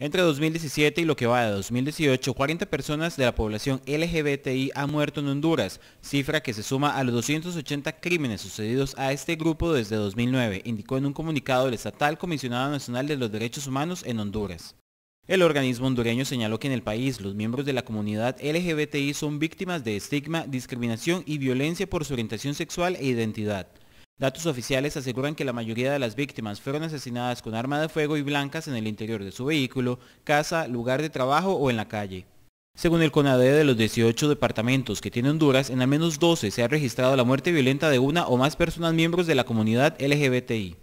Entre 2017 y lo que va de 2018, 40 personas de la población LGBTI han muerto en Honduras, cifra que se suma a los 280 crímenes sucedidos a este grupo desde 2009, indicó en un comunicado el estatal comisionado nacional de los derechos humanos en Honduras. El organismo hondureño señaló que en el país los miembros de la comunidad LGBTI son víctimas de estigma, discriminación y violencia por su orientación sexual e identidad. Datos oficiales aseguran que la mayoría de las víctimas fueron asesinadas con arma de fuego y blancas en el interior de su vehículo, casa, lugar de trabajo o en la calle. Según el CONADE, de los 18 departamentos que tiene Honduras, en al menos 12 se ha registrado la muerte violenta de una o más personas miembros de la comunidad LGBTI.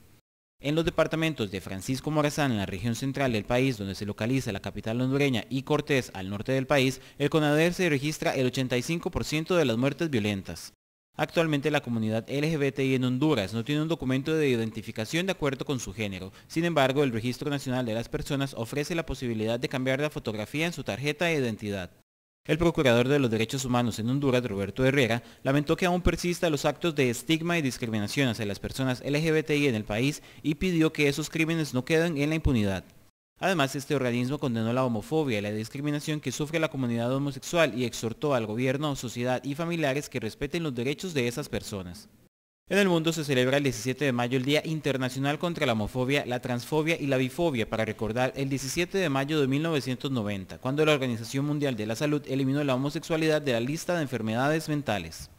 En los departamentos de Francisco Morazán, en la región central del país, donde se localiza la capital hondureña, y Cortés, al norte del país, el CONADER se registra el 85% de las muertes violentas. Actualmente la comunidad LGBTI en Honduras no tiene un documento de identificación de acuerdo con su género. Sin embargo, el Registro Nacional de las Personas ofrece la posibilidad de cambiar la fotografía en su tarjeta de identidad. El procurador de los derechos humanos en Honduras, Roberto Herrera, lamentó que aún persistan los actos de estigma y discriminación hacia las personas LGBTI en el país y pidió que esos crímenes no queden en la impunidad. Además, este organismo condenó la homofobia y la discriminación que sufre la comunidad homosexual y exhortó al gobierno, sociedad y familiares que respeten los derechos de esas personas. En el mundo se celebra el 17 de mayo el Día Internacional contra la Homofobia, la Transfobia y la Bifobia para recordar el 17 de mayo de 1990, cuando la Organización Mundial de la Salud eliminó la homosexualidad de la lista de enfermedades mentales.